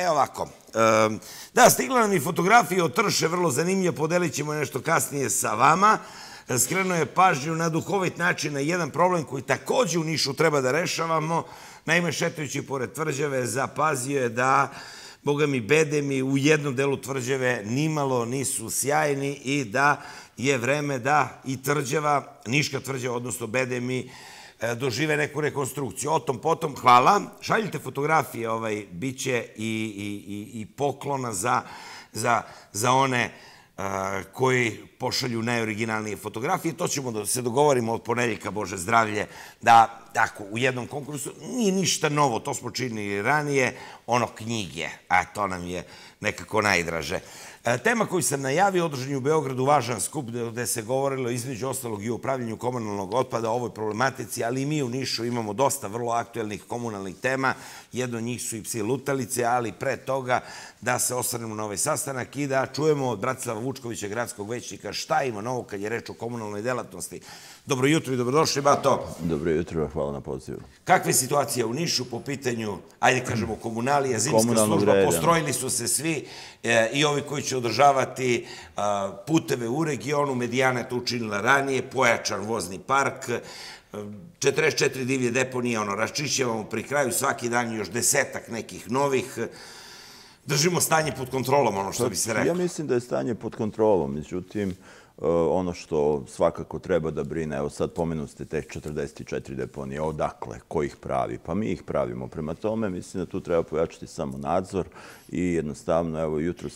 E ovako. Da, stigla nam i fotografija od Trše, vrlo zanimljiva, podelit ćemo nešto kasnije sa vama. Skreno je pažnju na duhovit način na jedan problem koji takođe u Nišu treba da rešavamo. Naime, šetajući pored tvrđave, zapazio je da, boga mi, bede mi, u jednom delu tvrđave nimalo nisu sjajni i da je vreme da i tvrđava, Niška tvrđava, odnosno bede mi, E, dožive neku rekonstrukciju. O tom potom, hvala. Šaljite fotografije, ovaj, bit će i, i, i, i poklona za, za, za one e, koji pošalju najoriginalnije fotografije. To ćemo da se dogovorimo od ponedjeljka, Bože zdravlje, da tako, u jednom konkursu nije ništa novo, to smo činili ranije, ono knjige, a to nam je nekako najdraže. E, tema koju sam najavio, održenju u Beogradu, važan skup gde se govorilo između ostalog i o upravljanju komunalnog otpada, o ovoj problematici, ali i mi u Nišu imamo dosta vrlo aktuelnih komunalnih tema. Jedno od njih su i psi lutalice, ali pre toga da se osrnemo na ovaj sastanak i da čujemo od Bratislava Vučkovića, gradskog većnika, šta ima novo kad je reč o komunalnoj delatnosti. Dobro jutro i dobrodošli, Bato. Dobro jutro, hvala na pozivu. Kakve situacije u Nišu po pitanju, ajde kažemo, komunalija, zimska služba, postrojili su se svi e, i ovi koji će održavati e, puteve u regionu, Medijana je to učinila ranije, pojačan vozni park, 44 e, divlje deponije, ono, raščićevamo pri kraju, svaki dan još desetak nekih novih, držimo stanje pod kontrolom, ono što pa, bi se rekao. Ja mislim da je stanje pod kontrolom, međutim, Eh, ono što svakako treba da brine, evo sad pomenu ste te 44 deponije, odakle, ko ih pravi, pa mi ih pravimo. Prema tome, mislim da tu treba pojačati samo nadzor i jednostavno, evo jutro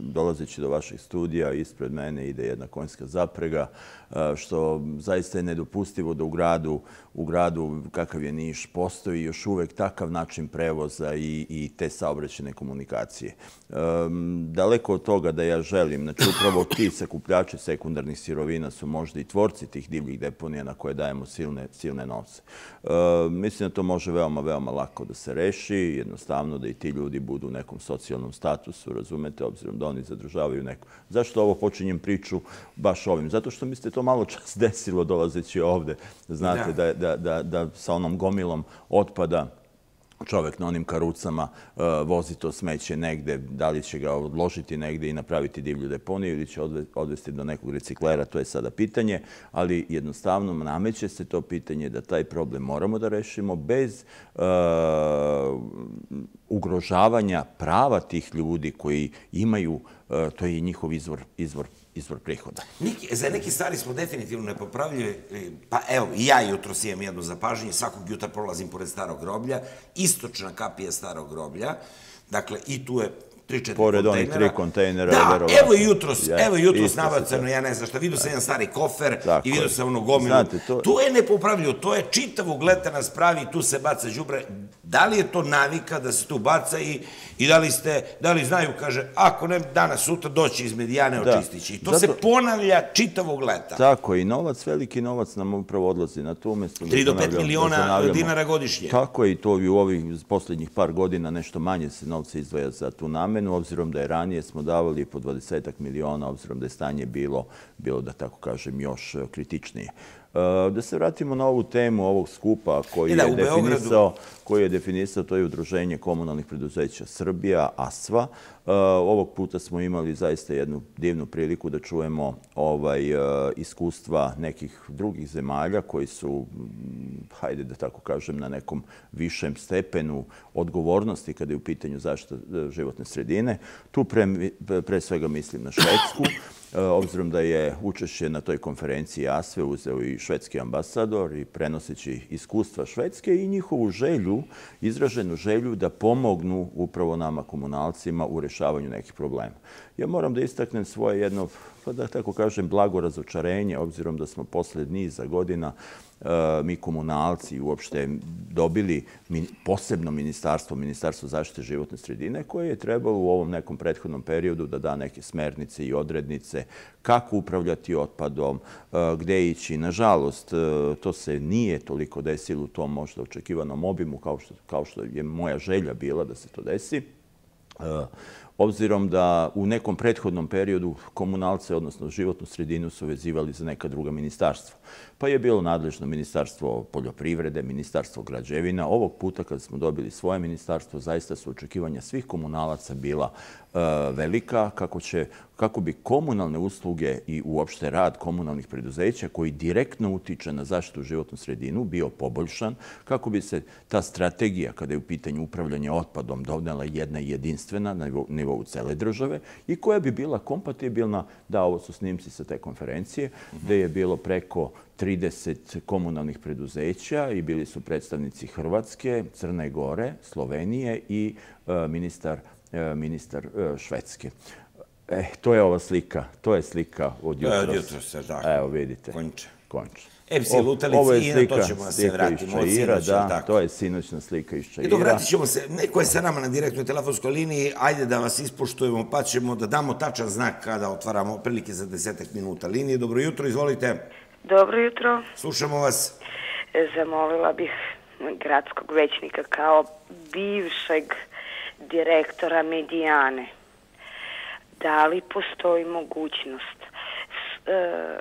dolazeći do vaših studija, ispred mene ide jedna konjska zaprega, eh, što zaista je nedopustivo da u gradu, u gradu kakav je niš, postoji još uvek takav način prevoza i te saobraćene komunikacije. Daleko od toga da ja želim, znači upravo ti sakupljači sekundarni, sekundarnih sirovina su možda i tvorci tih divljih deponija na koje dajemo silne novce. E, mislim da to može veoma, veoma lako da se reši, jednostavno da i ti ljudi budu u nekom socijalnom statusu, razumete, obzirom da oni zadržavaju neko. Zašto ovo počinjem priču baš ovim? Zato što mi ste to malo čas desilo dolazeći ovde, znate, da sa onom gomilom otpada, čovek na onim karucama eh, vozi to smeće negde, da li će ga odložiti negde i napraviti divlju deponiju ili će odvesti do nekog reciklera, to je sada pitanje, ali jednostavno nameće se to pitanje da taj problem moramo da rešimo bez eh, ugrožavanja prava tih ljudi koji imaju, eh, to je njihov izvor problema izvor prihoda. Niki, za neki stvari smo definitivno nepopravljivi. E, pa evo, i ja jutro si jedno zapažanje. Svakog jutra prolazim pored starog groblja. Istočna kapija starog groblja. Dakle, i tu je tri, četiri Pored onih tri kontejnera. Da, verovatno. evo jutro, ja, evo jutro nabacano, ja ne znam šta, vidio sam jedan stari kofer i vidio sam ono gominu. Tu to... to je nepopravljivo, to je čitavog leta nas pravi, tu se baca džubre. Da li je to navika da se tu baca i, i da, li ste, da li znaju, kaže, ako ne, danas, sutra doći iz Medijane očistići. I to Zato... se ponavlja čitavog leta. Tako i novac, veliki novac nam upravo odlazi na to umjesto. 3 do 5 miliona dinara godišnje. Tako je, i to i u ovih posljednjih par godina nešto manje se novca izdvaja za tu namenu, obzirom da je ranije smo davali po 20 miliona, obzirom da je stanje bilo, bilo da tako kažem, još e, kritičnije. Eh, da se vratimo na ovu temu ovog skupa koji je definisao koji je definisao, to je Udruženje komunalnih preduzeća Srbija, ASVA. Eh, ovog puta smo imali zaista jednu divnu priliku da čujemo ovaj, eh, iskustva nekih drugih zemalja koji su, mm, hajde da tako kažem, na nekom višem stepenu odgovornosti kada je u pitanju zaštite životne sredine. Tu pre svega mislim na Švedsku. Eh, obzirom da je učešće na toj konferenciji ASVE uzeo i švedski ambasador i prenoseći iskustva Švedske i njihovu želju, izraženu želju da pomognu upravo nama komunalcima u rešavanju nekih problema. Ja moram da istaknem svoje jedno pa da tako kažem, blago razočarenje, obzirom da smo posled niza godina e, mi komunalci uopšte dobili posebno ministarstvo, ministarstvo zaštite životne sredine, koje je trebalo u ovom nekom prethodnom periodu da da neke smernice i odrednice kako upravljati otpadom, e, gde ići. Nažalost, e, to se nije toliko desilo u tom možda očekivanom obimu kao što je moja želja bila da se to desi obzirom da u nekom prethodnom periodu komunalce, odnosno životnu sredinu, su vezivali za neka druga ministarstva. Pa je bilo nadležno ministarstvo poljoprivrede, ministarstvo građevina. Ovog puta kad smo dobili svoje ministarstvo, zaista su očekivanja svih komunalaca bila e, velika kako će kako bi komunalne usluge i uopšte rad komunalnih preduzeća koji direktno utiče na zaštitu u životnu sredinu bio poboljšan, kako bi se ta strategija kada je u pitanju upravljanja otpadom donela jedna jedinstvena na nivou cele države i koja bi bila kompatibilna, da ovo su snimci sa te konferencije, gde je bilo preko 30 komunalnih preduzeća i bili su predstavnici Hrvatske, Crne Gore, Slovenije i e, ministar e, e, Švedske. Hrvatske. E, to je ova slika. To je slika od jutra. E, od jutros, tako. Evo, vidite. Konče. Konče. FC Lutalic Ovo Ina, to ćemo se vratimo. Ovo je slika da, to je sinoćna slika iz Čaira. I vratit ćemo se, neko je sa nama na direktnoj telefonskoj liniji, ajde da vas ispoštujemo, pa ćemo da damo tačan znak kada otvaramo prilike za desetak minuta linije. Dobro jutro, izvolite. Dobro jutro. Slušamo vas. E, zamolila bih gradskog većnika kao bivšeg direktora Medijane da li postoji mogućnost e,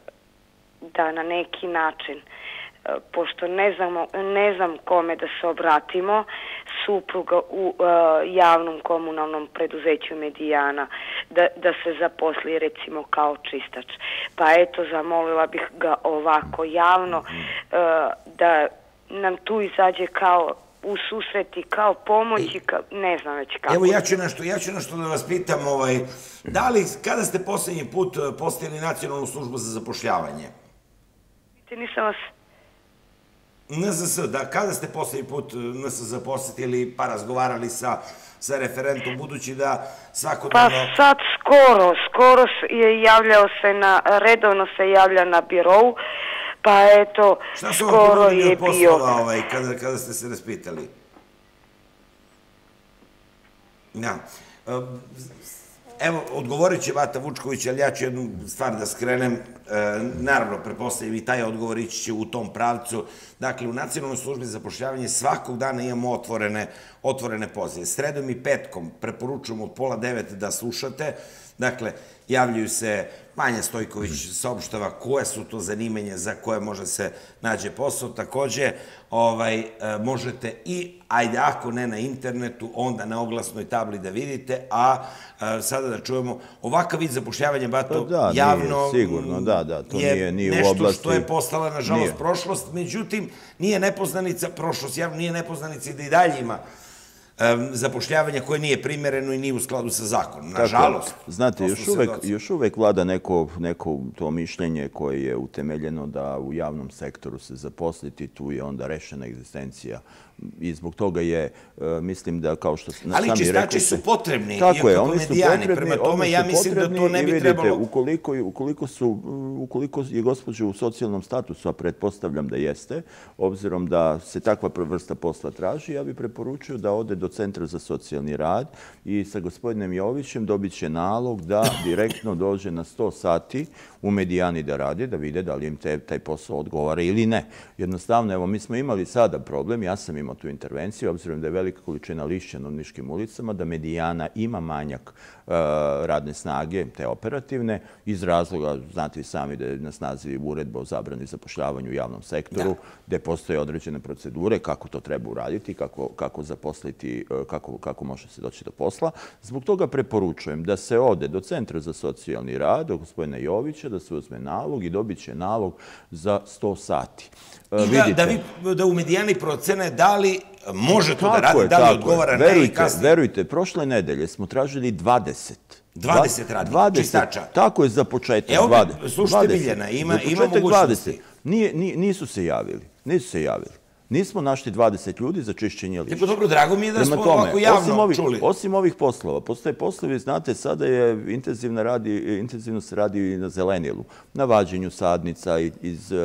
da na neki način e, pošto ne znam, ne znam kome da se obratimo supruga u uh, javnom komunalnom preduzeću Medijana da, da se zaposli recimo kao čistač pa eto zamolila bih ga ovako javno uh, da nam tu izađe kao u susreti kao pomoći, ka, e, ne znam već kako. Evo ja ću nešto, ja ću nešto da vas pitam, ovaj, da li, kada ste posljednji put eh, postavili nacionalnu službu za zapošljavanje? Vidite, nisam vas... NSS, da, kada ste posljednji put eh, NSS posjetili pa razgovarali sa, sa referentom, budući da svako... Pa sad skoro, skoro je javljao se na, redovno se javlja na birovu, Pa eto, skoro je bio. Šta su vam ponudili od poslova ovaj, kada ste se raspitali? Da. Ehm, evo, odgovorit će Vata Vučković, ali ja ću jednu stvar da skrenem. Ehm, naravno, prepostavljam i taj odgovor će u tom pravcu. Dakle, u Nacionalnoj službi za pošljavanje svakog dana imamo otvorene, otvorene pozive. Sredom i petkom preporučujemo od pola devet da slušate. Dakle, javljaju se Manja Stojković saopštava koje su to zanimenje za koje može se nađe posao. Takođe, ovaj, e, možete i, ajde, ako ne na internetu, onda na oglasnoj tabli da vidite, a, e, sada da čujemo ovakav vid zapošljavanja bato pa javno nije, sigurno, da, da, to nije, nije u oblasti, Nešto što je postala, nažalost, nije. prošlost. Međutim, nije nepoznanica, prošlost javno nije nepoznanica i da i dalje ima zapošljavanja koje nije primjereno i nije u skladu sa zakonom, nažalost. Znate, još uvek vlada neko to mišljenje koje je utemeljeno da u javnom sektoru se zaposliti, tu je onda rešena egzistencija i zbog toga je, e, mislim da kao što sam i rekli... Ali čistači su potrebni, iako komedijani, prema tome ja mislim da to ne bi trebalo... Ukoliko su, mm, ukoliko je gospođa u socijalnom statusu, a pretpostavljam da jeste, obzirom da se takva vrsta posla traži, ja bih preporučio da ode do Centra za socijalni rad i sa gospodinem Jovićem dobit će nalog da direktno dođe na 100 sati u medijani da radi, da vide da li im taj posao odgovara ili ne. Jednostavno, evo, mi smo imali sada problem, ja sam imao imao tu intervenciju, obzirom da je velika količina lišća na Niškim ulicama, da medijana ima manjak e, radne snage, te operativne, iz razloga, znate vi sami da je na snazi uredba o zabrani zapošljavanju u javnom sektoru, gde postoje određene procedure kako to treba uraditi, kako zaposliti, e, kako može se doći do posla. Zbog toga preporučujem da se ode do Centra za socijalni rad, do gospodina Jovića, da se uzme nalog i dobit će nalog za 100 sati. E, I da, da, vi, da u medijani procene da li može to da radi, je, da li odgovara verujte, ne Verujte, prošle nedelje smo tražili 20. 20 radnika, 20, čistača. Tako je za početak. Evo, slušajte Biljana, ima, ima mogućnosti. Nije, nisu se javili, nisu se javili nismo našli 20 ljudi za čišćenje lišća. Tako dobro, drago mi je da smo ovako javno čuli. Osim ovih poslova, postoje poslovi, znate, sada je intenzivno se radi i na zelenilu, na vađenju sadnica iz e,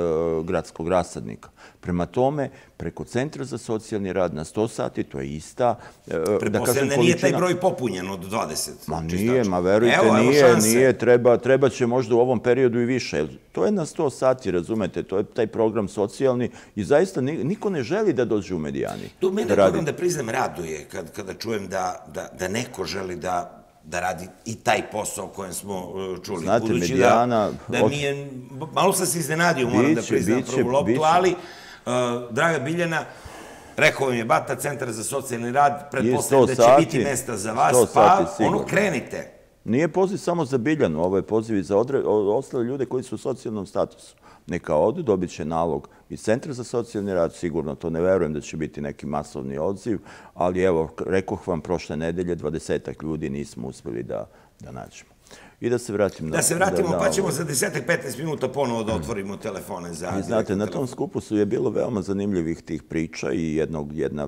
gradskog rasadnika. Prema tome, preko Centra za socijalni rad na 100 sati, to je ista... E, Preposledne nije taj broj popunjen od 20 čistača. Ma nije, ma verujte, nije, nije, treba će možda u ovom periodu i više. To je na 100 sati, razumete, to je taj program socijalni i zaista niko ne želi da dođe u medijani. To mene radi. da priznam raduje kad, kada čujem da, da, da neko želi da da radi i taj posao kojem smo e, čuli. Znate, medijana... Da, da mi je, malo sam se iznenadio, moram da priznam biće, prvu loptu, ali, e, draga Biljana, rekao mi je Bata, Centar za socijalni rad, pretpostavljam da će biti mesta za vas, pa sati, ono, krenite. Nije poziv samo za Biljanu, ovo je poziv i za odre, ostale ljude koji su u socijalnom statusu neka ode, dobit će nalog iz Centra za socijalni rad, sigurno to ne verujem da će biti neki masovni odziv, ali evo, rekoh vam prošle nedelje, dvadesetak ljudi nismo uspjeli da nađemo i da se vratimo. Da se vratimo, pa ćemo za 10-15 minuta ponovo da otvorimo telefone za... Znate, na tom skupu su je bilo veoma zanimljivih tih priča i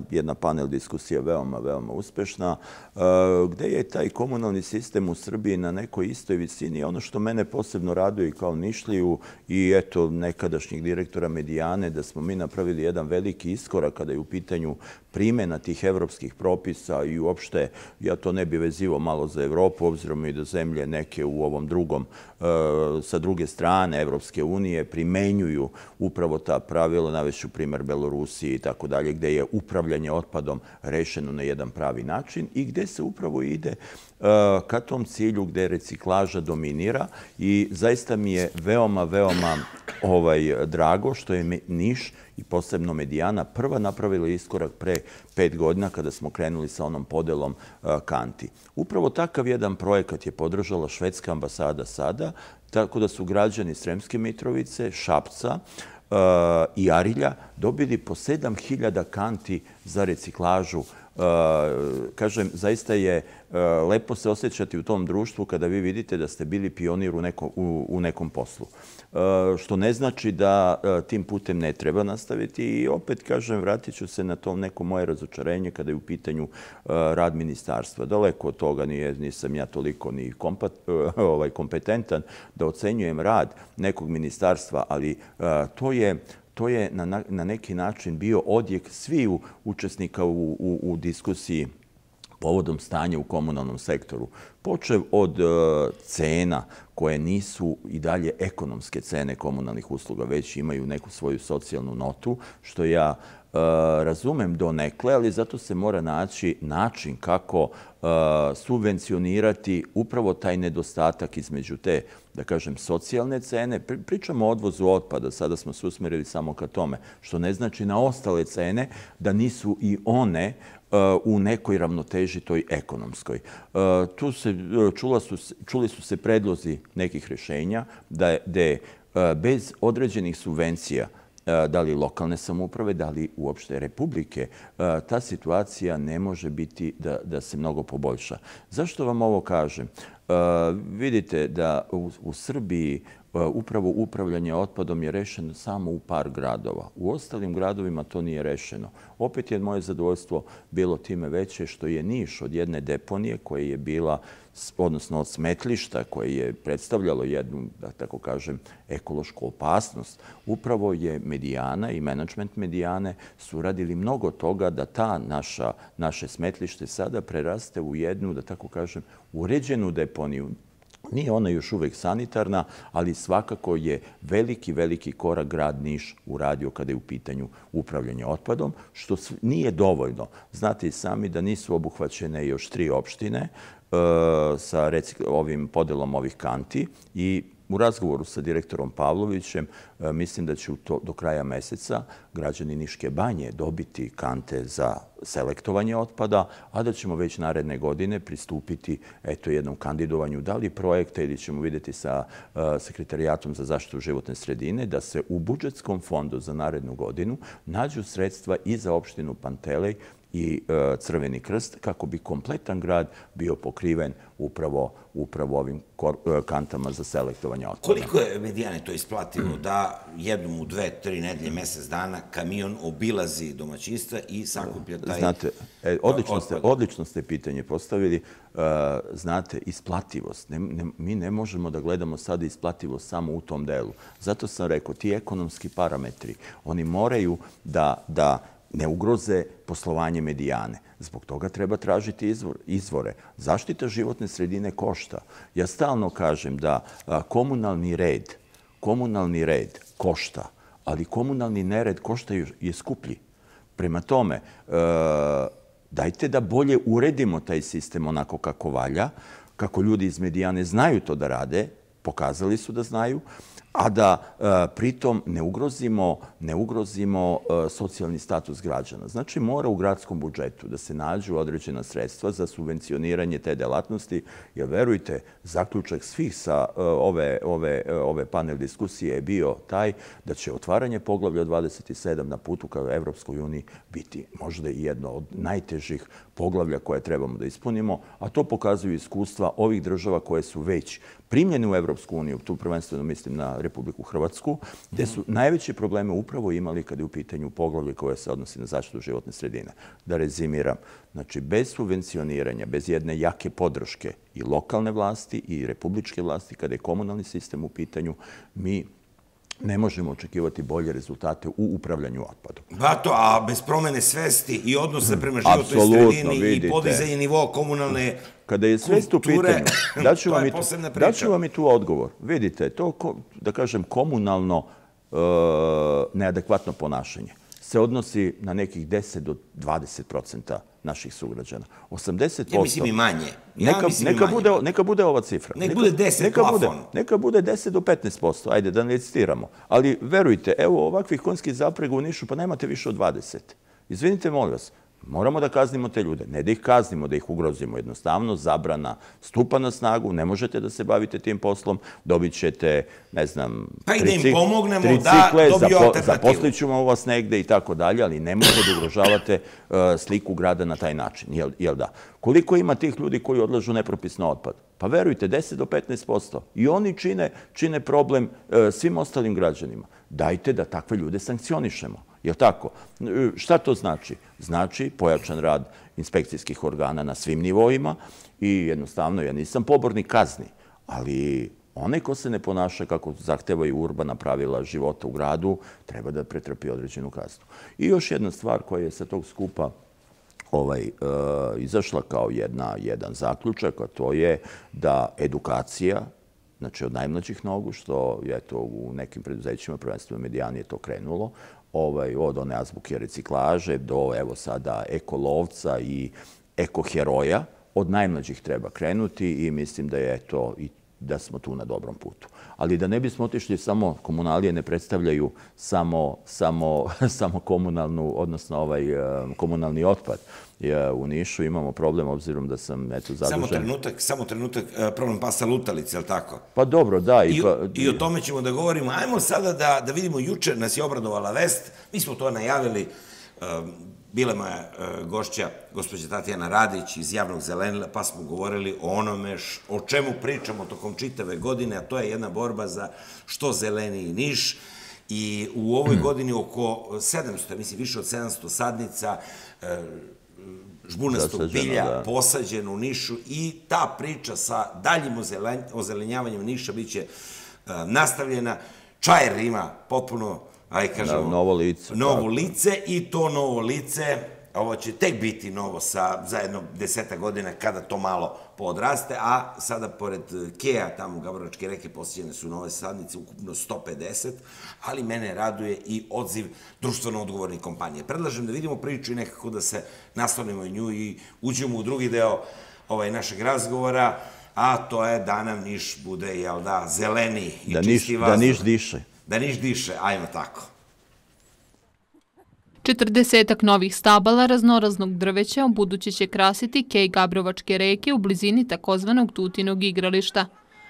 jedna panel diskusija veoma, veoma uspešna. E, gde je taj komunalni sistem u Srbiji na nekoj istoj visini? Ono što mene posebno raduje i kao Nišliju i eto nekadašnjih direktora Medijane, da smo mi napravili jedan veliki iskorak kada je u pitanju primjena tih evropskih propisa i uopšte, ja to ne bi vezivo malo za Evropu, obzirom i da zemlje neke u ovom drugom, e, sa druge strane Evropske unije primenjuju upravo ta pravila, navešu primar Belorusije i tako dalje, gde je upravljanje otpadom rešeno na jedan pravi način i gde se upravo ide e, ka tom cilju gde reciklaža dominira i zaista mi je veoma, veoma ovaj, drago što je Niš i posebno medijana prva napravila iskorak pre pet godina kada smo krenuli sa onom podelom e, kanti. Upravo takav jedan projekat je podržala Švedska ambasada sada, tako da su građani Sremske Mitrovice, Šapca e, i Arilja dobili po 7000 kanti za reciklažu. E, kažem, zaista je lepo se osjećati u tom društvu kada vi vidite da ste bili pionir u nekom poslu što ne znači da e, tim putem ne treba nastaviti. I opet kažem, vratit ću se na to neko moje razočarenje kada je u pitanju e, rad ministarstva. Daleko od toga nisam ja toliko ni e, ovaj, kompetentan da ocenjujem rad nekog ministarstva, ali to je To je na neki način bio odjek svi učesnika u diskusiji povodom stanja u komunalnom sektoru, počev od e, cena koje nisu i dalje ekonomske cene komunalnih usluga, već imaju neku svoju socijalnu notu, što ja e, razumem do nekle, ali zato se mora naći način kako e, subvencionirati upravo taj nedostatak između te, da kažem, socijalne cene. Pričamo o odvozu otpada, sada smo se usmerili samo ka tome, što ne znači na ostale cene da nisu i one Eh, u nekoj ravnoteži toj ekonomskoj. Eh, eh, čuli su se predlozi nekih rješenja da je bez određenih subvencija da li lokalne samouprave, da li uopšte republike, ta situacija ne može biti da se mnogo poboljša. Zašto vam ovo kažem? Vidite da u Srbiji E, upravo upravljanje otpadom je rešeno samo u par gradova. U ostalim gradovima to nije rešeno. Opet je moje zadovoljstvo bilo time veće što je Niš od jedne deponije koja je bila, odnosno od smetlišta koje je predstavljalo jednu, da tako kažem, ekološku opasnost, upravo je medijana i management medijane su radili mnogo toga da ta naše smetlište sada preraste u jednu, da tako kažem, uređenu deponiju. Nije ona još uvek sanitarna, ali svakako je veliki, veliki korak grad Niš uradio kada je u pitanju upravljanja otpadom, što nije dovoljno. Znate i sami da nisu obuhvaćene još tri opštine e, sa ovim podelom ovih kanti i u razgovoru sa direktorom Pavlovićem, e, mislim da će do kraja meseca građani Niške banje dobiti kante za selektovanje otpada, a da ćemo već naredne godine pristupiti jednom kandidovanju da li projekta ili ćemo vidjeti sa e, sekretarijatom za zaštitu životne sredine da se u budžetskom fondu za narednu godinu nađu sredstva i za opštinu Pantelej i e, Crveni krst kako bi kompletan grad bio pokriven upravo ovim e, kantama za selektovanje otpada. Koliko je medijane to isplativo da jednom u dve, tri nedelje, mesec dana kamion obilazi domaćinstva i sakuplja taj e, otpad? Znate, odlično ste pitanje postavili. Znate, isplativost. Mi ne možemo da gledamo sada isplativost samo u tom delu. Zato sam rekao, ti ekonomski parametri, oni moraju da ne ugroze poslovanje medijane. Zbog toga treba tražiti izvore. Zaštita životne sredine košta. Ja stalno kažem da komunalni red, komunalni red košta, ali komunalni nered košta je skuplji. Prema tome, e, dajte da bolje uredimo taj sistem onako kako valja, kako ljudi iz medijane znaju to da rade, pokazali su da znaju, a da e, pritom ne ugrozimo e, socijalni status građana. Znači, mora u gradskom budžetu da se nađu određena sredstva za subvencioniranje te delatnosti, jer verujte, zaključak svih sa e, ove panel diskusije je bio taj da će otvaranje poglavlja 27 na putu kao Evropskoj uniji biti možda i jedno od najtežih poglavlja koje trebamo da ispunimo, a to pokazuju iskustva ovih država koje su već primljeni u Evropsku uniju, tu prvenstveno mislim na Republiku Hrvatsku, gde su najveće probleme upravo imali kada je u pitanju poglavlje koje se odnosi na zaštitu životne sredine. Da rezimiram, znači bez subvencioniranja, bez jedne jake podrške i lokalne vlasti i republičke vlasti, kada je komunalni sistem u pitanju, mi ne možemo očekivati bolje rezultate u upravljanju otpadom. Ba to, a bez promene svesti i odnose prema životoj sredini i podizanje nivoa komunalne Kada je svest u pitanju, daću, vam, to, daću vam i tu odgovor. Vidite, to, da kažem, komunalno e, neadekvatno ponašanje se odnosi na nekih 10 do 20 procenta naših sugrađana. 80%. Ja mislim manje. Ja neka, mislim neka, i manje. Bude, neka bude ova cifra. Nek bude 10 neka, bude, neka bude 10 do 15 posto. Ajde, da ne citiramo. Ali verujte, evo ovakvih konjskih zaprega u Nišu, pa nemate više od 20. Izvinite, molim vas, moramo da kaznimo te ljude. Ne da ih kaznimo, da ih ugrozimo jednostavno, zabrana stupa na snagu, ne možete da se bavite tim poslom, dobit ćete, ne znam, pa tri, cik, pomognemo cikle, da zapo, zaposlit ćemo vas negde i tako dalje, ali ne možete da ugrožavate e, sliku grada na taj način. Jel, da? Koliko ima tih ljudi koji odlažu nepropisno otpad? Pa verujte, 10 do 15 posto. I oni čine, čine problem e, svim ostalim građanima. Dajte da takve ljude sankcionišemo. Je li tako? E, šta to znači? Znači pojačan rad inspekcijskih organa na svim nivoima i jednostavno ja nisam pobornik kazni, ali onaj ko se ne ponaša kako zahtevaju urbana pravila života u gradu, treba da pretrpi određenu kaznu. I još jedna stvar koja je sa tog skupa ovaj, e, izašla kao jedan zaključak, a to je da edukacija, znači od najmlađih nogu, što u nekim preduzećima, prvenstveno medijani je to krenulo, Ovaj, od one azbuke reciklaže do evo sada ekolovca i ekoheroja. Od najmlađih treba krenuti i mislim da je to i da smo tu na dobrom putu. Ali da ne bismo otišli, samo komunalije ne predstavljaju samo ovaj, eh, komunalni otpad u Nišu. Imamo problem obzirom da sam eto zadužen. Samo trenutak, samo trenutak, e, problem pasa lutalice, jel tako? Pa dobro, da. I, pa- I o tome ćemo da govorimo. Ajmo sada da, da vidimo, jučer nas je obradovala vest, mi smo to najavili, e, bila moja e, gošća, gospođa Tatjana Radić iz Javnog zelenila, pa smo govorili o onome o čemu pričamo tokom čitave godine, a to je jedna borba za što zeleniji niš. I u ovoj mm. godini oko 700, mislim više od 700 sadnica, žbunestog bilja da. posađen u Nišu i ta priča sa daljim ozelenjavanjem Niša bit će e, nastavljena. Čajer ima potpuno, aj kažemo, da, novo lice, novo lice i to novo lice, ovo će tek biti novo sa, za jedno deseta godina kada to malo podraste, a sada pored e, Kea, tamo u Gavoračke reke, posjećene su nove sadnice, ukupno 150, ali mene raduje i odziv društveno-odgovornih kompanije. Predlažem da vidimo priču i nekako da se nastavimo i nju i uđemo u drugi deo ovaj, našeg razgovora, a to je da nam Niš bude, jel da, zeleni i da čisti niš, Da Niš diše. Da Niš diše, ajmo tako. Četrdesetak novih stabala raznoraznog drveća u će krasiti kej Gabrovačke reke u blizini takozvanog tutinog igrališta.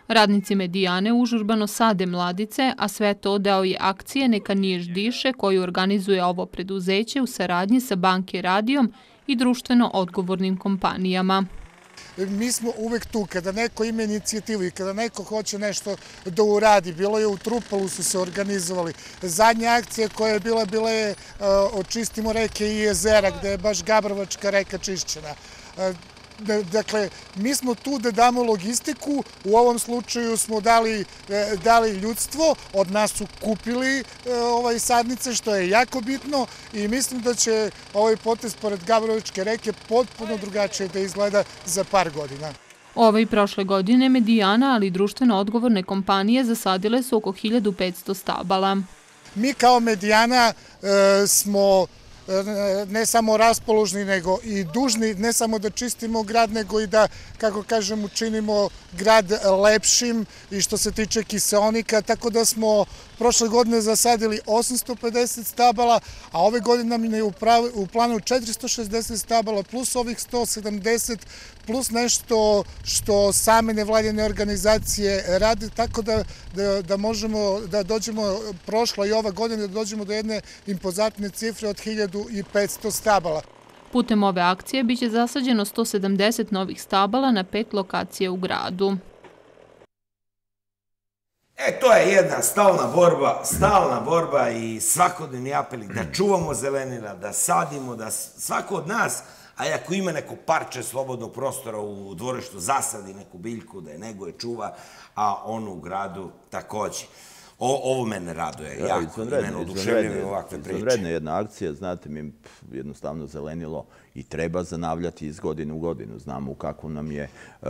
Radnici Medijane užurbano sade mladice, a sve to deo je akcije Neka niješ diše koju organizuje ovo preduzeće u saradnji sa Banke Radijom i društveno odgovornim kompanijama mi smo uvek tu, kada neko ima inicijativu i kada neko hoće nešto da uradi, bilo je u Trupalu su se organizovali, zadnja akcija koja je bila, bila je e, očistimo reke i jezera, gde je baš Gabrovačka reka čišćena. E, Dakle, mi smo tu da damo logistiku, u ovom slučaju smo dali e, ljudstvo, od nas su kupili e, ovaj sadnice, što je jako bitno i mislim da će ovaj potest pored Gavrovičke reke potpuno drugačije da izgleda za par godina. Ove i prošle godine medijana, ali i društveno odgovorne kompanije zasadile su oko 1500 stabala. Mi kao medijana e, smo učinili ne samo raspoložni, nego i dužni, ne samo da čistimo grad, nego i da, kako kažem, učinimo grad lepšim i što se tiče kiseonika, tako da smo prošle godine zasadili 850 stabala, a ove godine nam je u planu 460 stabala plus ovih 170, plus nešto što same nevladjene organizacije rade, tako da možemo da dođemo prošla i ova godina, da dođemo do jedne impozatne cifre od 1500 stabala. Putem ove akcije biće zasađeno 170 novih stabala na pet lokacije u gradu. E, to je jedna stalna borba, stalna borba i svakodnevni apeli da čuvamo zelenina, da sadimo, da svako od nas a ako ima neko parče slobodnog prostora u dvorištu, zasadi neku biljku da je nego je čuva, a on u gradu takođe. O, ovo mene raduje ja, jako i mene oduševljuje ovakve priče. Izvredna jedna akcija, znate mi, jednostavno zelenilo i treba zanavljati iz godine u godinu. Znamo kako nam je, eh,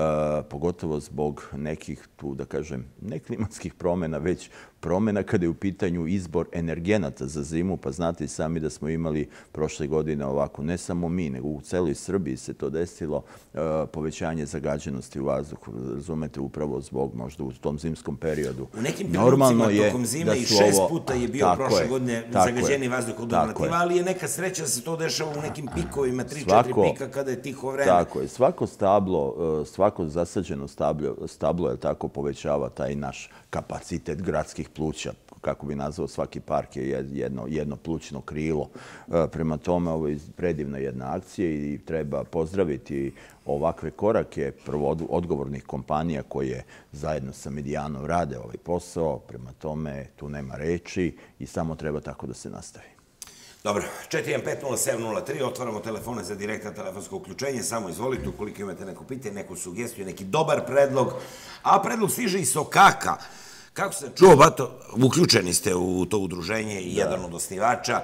pogotovo zbog nekih, tu da kažem, ne klimatskih promjena, već promjena kada je u pitanju izbor energenata za zimu. Pa znate sami da smo imali prošle godine ovako, ne samo mi, nego u celoj Srbiji se to desilo, eh, povećanje zagađenosti u vazduhu, razumete, upravo zbog možda u tom zimskom periodu. U nekim periodicima tokom zime i šest puta je bio prošle godine zagađeni vazduh od normativa, ali je neka sreća da se to dešava u nekim pikovima 3-4 pika kada je tiho vreme. Tako je, svako stablo, e, svako zasađeno stablo, stablo je tako povećava taj naš kapacitet gradskih pluća, kako bi nazvao svaki park je jedno, jedno plućno krilo. E, prema tome, ovo je predivna jedna akcija i treba pozdraviti ovakve korake prvo odgovornih kompanija koje zajedno sa Medijanom rade ovaj posao. Prema tome, tu nema reči i samo treba tako da se nastavi. Dobro, 415 otvaramo telefone za direktno telefonsko uključenje, samo izvolite ukoliko imate neko pitanje, neku sugestiju, neki dobar predlog, a predlog stiže iz Sokaka. Kako se čuo, Bato, uključeni ste u to udruženje i jedan od osnivača.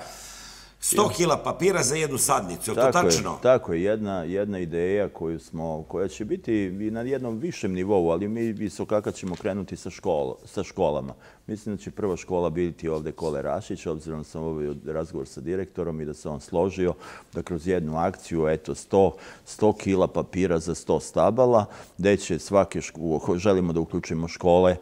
Sto kila papira za jednu sadnicu, je li to tačno? Tako je, jedna ideja koja će biti na jednom višem nivou, ali mi visokaka ćemo krenuti sa školama. Mislim da će prva škola biti ovde Kole Rašić, obzirom da sam obavio ovaj razgovor sa direktorom i da se on složio da kroz jednu akciju, eto, sto kila papira za sto stabala, gde će svake, želimo da uključimo škole, e,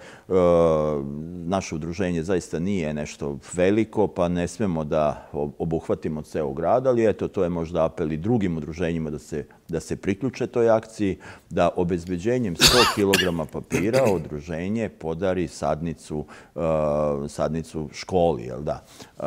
naše udruženje zaista nije nešto veliko, pa ne smemo da obuhvatimo obuhvatimo ceo grad, ali eto, to je možda apel i drugim udruženjima da se, da se priključe toj akciji, da obezbeđenjem 100 kg papira udruženje podari sadnicu, uh, sadnicu školi. Jel da? Uh,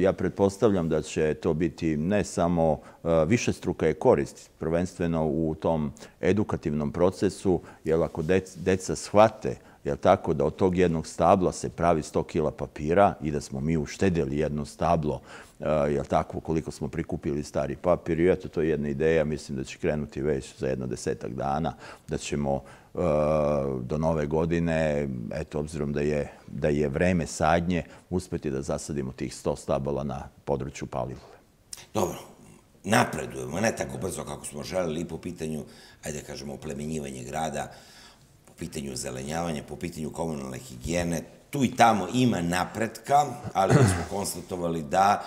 ja pretpostavljam da će to biti ne samo uh, više struka je korist, prvenstveno u tom edukativnom procesu, jer ako deca shvate Jel tako da od tog jednog stabla se pravi 100 kila papira i da smo mi uštedili jedno stablo Eh, jel tako, koliko smo prikupili stari papir. I eto, to je jedna ideja, mislim da će krenuti već za jedno desetak dana, da ćemo eh, do nove godine, eto, obzirom da je, da je vreme sadnje, uspeti da zasadimo tih 100 stabala na području Palilule. Dobro, napredujemo, ne tako brzo kako smo želeli i po pitanju, ajde kažemo, oplemenjivanje grada, po pitanju zelenjavanja, po pitanju komunalne higijene, tu i tamo ima napretka, ali smo konstatovali da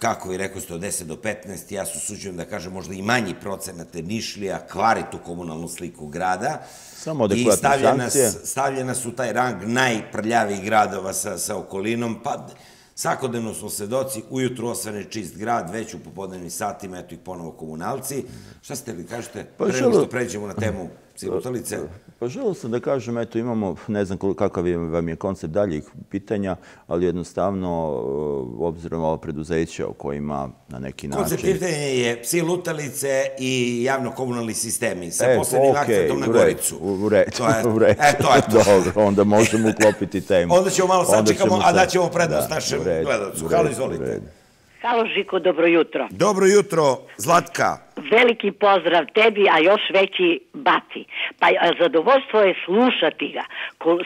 kako vi rekao ste, od 10 do 15, ja su suđujem da kažem možda i manji procenate je Nišlija, kvari tu komunalnu sliku grada. Samo I stavlja nas, stavlja nas u taj rang najprljavih gradova sa, sa okolinom, pa Svakodnevno smo svedoci, ujutru osvane čist grad, već u popodnevnim satima, eto i ponovo komunalci. Šta ste vi kažete, pa, pre što pređemo na temu Simultanice. Pa, pa želo sam da kažem, eto imamo, ne znam kakav vam je koncept daljih pitanja, ali jednostavno, e, obzirom ova preduzeća o kojima na neki način... Koncept pitanja je psi lutalice i javno-komunalni sistemi sa e, posljednim akcentom na Goricu. U redu, u redu. E, to Dobro, onda možemo uklopiti temu. Onda ćemo malo sačekamo, a daćemo prednost našem gledacu. Hvala, izvolite. Halo Žiko, dobro jutro. Dobro jutro, Zlatka. Veliki pozdrav tebi, a još veći Bati. Pa zadovoljstvo je slušati ga.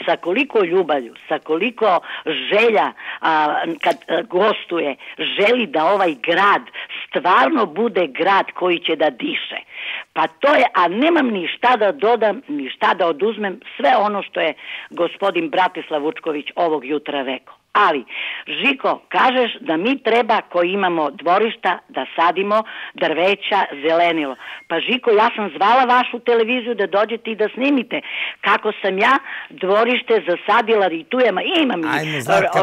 Sa koliko ljubavlju, sa koliko želja a, kad gostuje, želi da ovaj grad stvarno bude grad koji će da diše. Pa to je, a nemam ni šta da dodam, ni šta da oduzmem, sve ono što je gospodin Bratislav Vučković ovog jutra rekao. Ali, Žiko, kažeš da mi treba koji imamo dvorišta da sadimo drveća zelenilo. Pa Žiko, ja sam zvala vašu televiziju da dođete i da snimite kako sam ja dvorište zasadila i tu je, imam i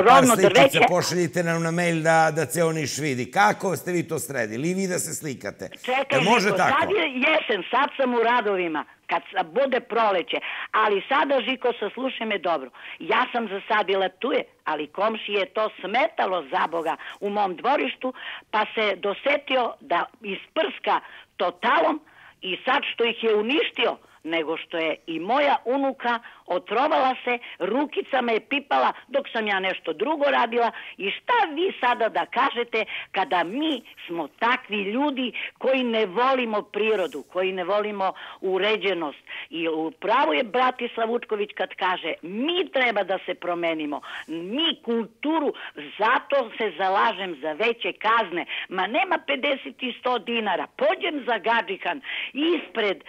rovno drveće. Ajme, pošaljite nam na mail da, da ceo niš vidi. Kako ste vi to sredili? I vi da se slikate. Čekaj, e, može Žiko, tako? sad je jesen, sad sam u radovima kad bude proleće. Ali sada, Žiko, sasluše me dobro. Ja sam zasadila tuje, ali komši je to smetalo za Boga u mom dvorištu, pa se dosetio da isprska totalom i sad što ih je uništio, nego što je i moja unuka otrovala se, rukica me je pipala dok sam ja nešto drugo radila i šta vi sada da kažete kada mi smo takvi ljudi koji ne volimo prirodu, koji ne volimo uređenost i upravo je Bratislav Učković kad kaže mi treba da se promenimo, mi kulturu, zato se zalažem za veće kazne, ma nema 50 i 100 dinara, pođem za Gadžihan ispred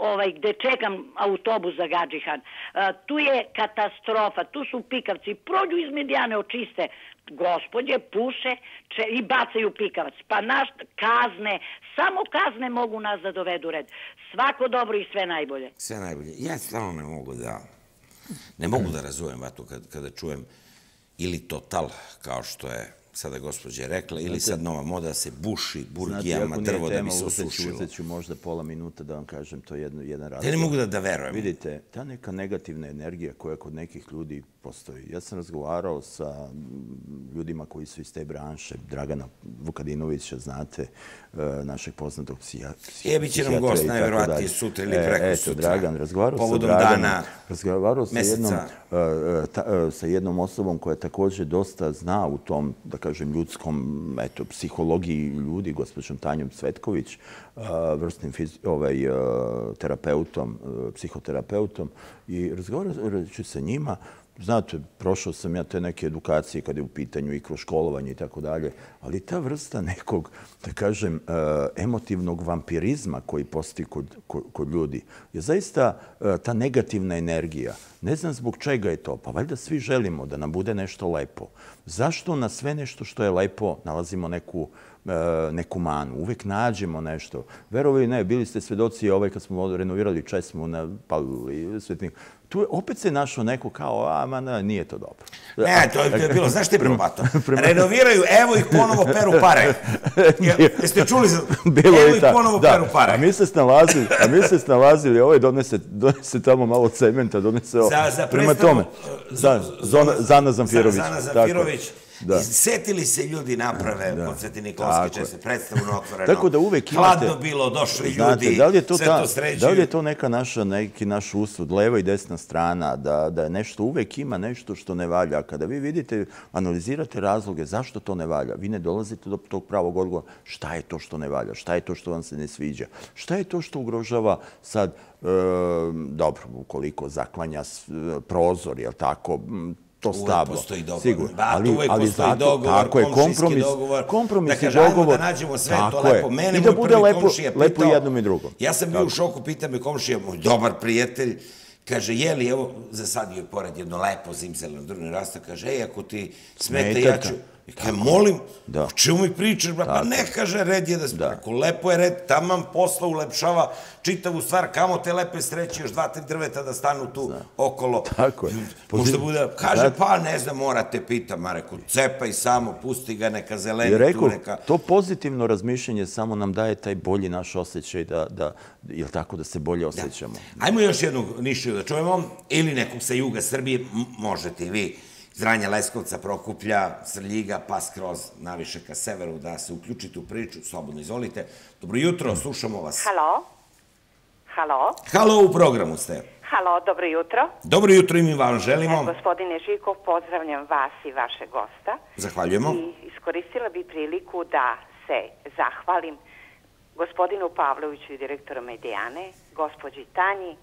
ovaj, gde čekam autobus za Gadžihan, tu je katastrofa, tu su pikavci, prođu iz medijane očiste, gospodje, puše če, i bacaju pikavac. Pa naš, kazne, samo kazne mogu nas da dovedu red. Svako dobro i sve najbolje. Sve najbolje. Ja stvarno ne mogu da, ne mogu da razumem vatu kada, kada čujem ili total kao što je sada gospođe rekla, ili sad nova moda se buši burgijama drvo da mi se osušilo. Uzet ću možda pola minuta da vam kažem to jedno jedan razlog. Te ne mogu da verujem. Vidite, ta neka negativna energija koja kod nekih ljudi postoji. Ja sam razgovarao sa mm, ljudima koji su iz te branše, Dragana Vukadinovića, znate, e, našeg poznatog psihijatra. Jebić je nam gost, najverovatiji sutra ili e, preko sutra. Eto, Dragan, razgovarao sa Dragana, razgovarao e, sa jednom osobom koja takođe dosta zna u tom, da kažem, ljudskom, eto, psihologiji ljudi, gospođom Tanjom Svetković, e, vrstnim ovaj, e, terapeutom, e, psihoterapeutom, i razgovarajući sa njima, Znate, prošao sam ja te neke edukacije kada je u pitanju i kroz školovanje i tako dalje, ali ta vrsta nekog, da kažem, e, emotivnog vampirizma koji postoji kod, kod ljudi je zaista e, ta negativna energija. Ne znam zbog čega je to, pa valjda svi želimo da nam bude nešto lepo. Zašto na sve nešto što je lepo nalazimo neku e, neku manu. Uvek nađemo nešto. Verovi ne, bili ste svedoci ove kad smo renovirali česmu na palili svetnik tu je opet se našao neko kao, a, ma, ne, nije to dobro. Ne, to je, bilo, znaš što je bilo pato? Renoviraju, evo ih ponovo peru pare. Jeste čuli za... evo ih ponovo peru pare. A mi se snalazi, a mi se snalazi, ovo ovaj donese, donese tamo malo cementa, donese ovo. Za, za prema tome. E, za, zona, zona, zana Zanfirović. Za, zana Zanfirović da. I setili se ljudi naprave da. po Sveti Nikolski čest, predstavu na otvoreno. Tako da uvek imate... Hladno bilo, došli ljudi, da je to sve ta, to sređuju. Da li je to neka naša, neki naš usud, leva i desna strana, da, da nešto uvek ima nešto što ne valja. Kada vi vidite, analizirate razloge zašto to ne valja, vi ne dolazite do tog pravog odgova šta je to što ne valja, šta je to što vam se ne sviđa, šta je to što ugrožava sad, e, dobro, ukoliko zaklanja eh, prozor, je tako, to stablo. Uvijek postoji dogovor. Sigur. Ba, ali, uvijek ali dogovor, tako je, kompromis, Kompromis dakle, i dogovor. da nađemo sve to lepo. Mene I da bude lepo, pitao, i jednom i drugom. Ja sam bio u šoku, pita me komšija, moj dobar prijatelj, kaže, je li, evo, za sad je pored jedno lepo zimzeleno drugo rasta, kaže, ej, ako ti smeta, Smetaka. ja ću... I kaj, molim, da. u čemu mi pričaš, brate? Pa ne kaže red je da se preko, lepo je red, tamam posla ulepšava čitavu stvar, kamo te lepe sreće, još dva, tri drveta da stanu tu da. okolo. Tako je. Možda bude, kaže, da. pa ne znam, morate pita, ma reku, cepaj samo, pusti ga, neka zeleni reku, tu, neka... To pozitivno razmišljanje samo nam daje taj bolji naš osjećaj da, da je li tako da se bolje osjećamo? Da. Ajmo još jednog nišću da čujemo, ili nekog sa juga Srbije, možete vi. Zranja Leskovca, Prokuplja, Srljiga, pa skroz naviše ka severu da se uključite u priču. Slobodno izvolite. Dobro jutro, slušamo vas. Halo? Halo? Halo, u programu ste. Halo, dobro jutro. Dobro jutro i mi vam želimo. E, gospodine Žikov, pozdravljam vas i vaše gosta. Zahvaljujemo. I iskoristila bi priliku da se zahvalim gospodinu Pavloviću i direktoru Medijane, gospođi Tanji,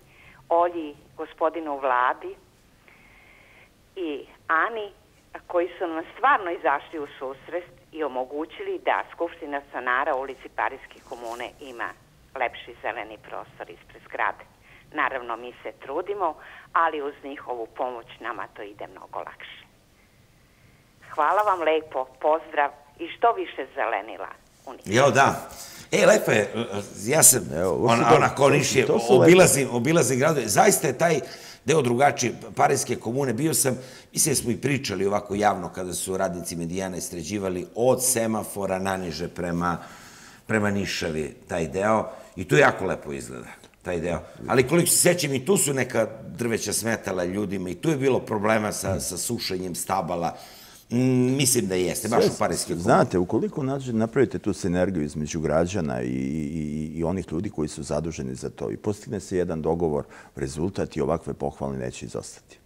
Olji, gospodinu Vladi, i Ani koji su nam stvarno izašli u susrest i omogućili da Skupština Sanara u ulici Parijske komune ima lepši zeleni prostor ispred zgrade. Naravno, mi se trudimo, ali uz njihovu pomoć nama to ide mnogo lakše. Hvala vam lepo, pozdrav i što više zelenila. u Jo, da. E, lepo je, e, ja sam, Evo, on, to, onako, je, obilazim, obilazim gradove. Zaista je taj, deo drugačije Parijske komune, bio sam, i sve smo i pričali ovako javno kada su radnici medijana istređivali od semafora naniže prema, prema Nišavi taj deo i to jako lepo izgleda taj deo. Ali koliko se sećam i tu su neka drveća smetala ljudima i tu je bilo problema sa, sa sušenjem stabala. Mm, mislim da jeste, baš u Parijske komune. Znate, ukoliko napravite tu sinergiju između građana i onih ljudi koji su zaduženi za to i postigne se jedan dogovor, rezultat i ovakve pohvale neće izostati.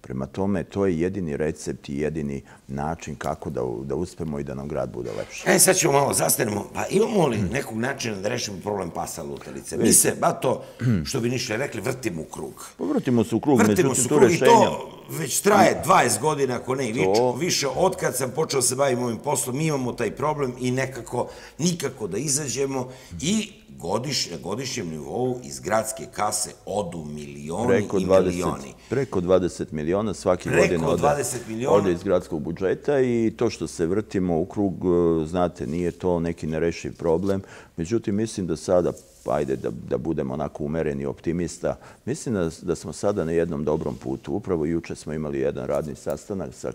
Prema tome, to je jedini recept i jedini način kako da uspemo i da nam grad bude lepši. E, sad ćemo malo zastanemo. Pa imamo li nekog načina da rešimo problem pasa lutalice? Mi se, ba to, što bi nišli rekli, vrtimo u krug. Pa vrtimo se u krug, međutim, to rešenje... Vrtimo se u krug i to već traje 20 godina, ako ne više, od kad sam počeo se bavim ovim poslom, mi imamo taj problem i nekako, nikako da izađemo i godiš, na godišnjem nivou iz gradske kase odu milioni i milioni. Preko 20 miliona svaki preko godin ode, ode iz gradskog budžeta i to što se vrtimo u krug, e, znate, nije to neki nerešiv problem. Međutim, mislim da sada ajde da budem onako umeren i optimista, mislim da smo sada na jednom dobrom putu. Upravo juče smo imali jedan radni sastanak sa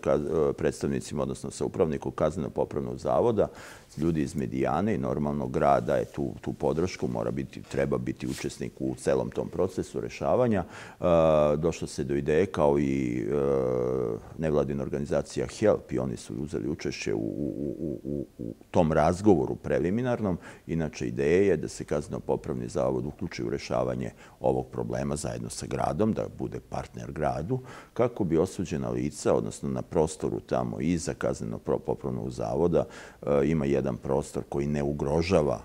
predstavnicima, odnosno sa upravnikom Kazneno-popravnog zavoda ljudi iz medijane i normalno grada je tu podršku, treba biti učesnik u celom tom procesu rešavanja. E, došlo se do ideje kao i e, nevladina organizacija HELP i oni su uzeli učešće u tom razgovoru preliminarnom. Inače, ideje je da se kazneno-popravni zavod uključi u rešavanje ovog problema zajedno sa gradom, da bude partner gradu, kako bi osuđena lica, odnosno na prostoru tamo iza kazneno-popravnog zavoda, e, ima jedan jedan prostor koji ne ugrožava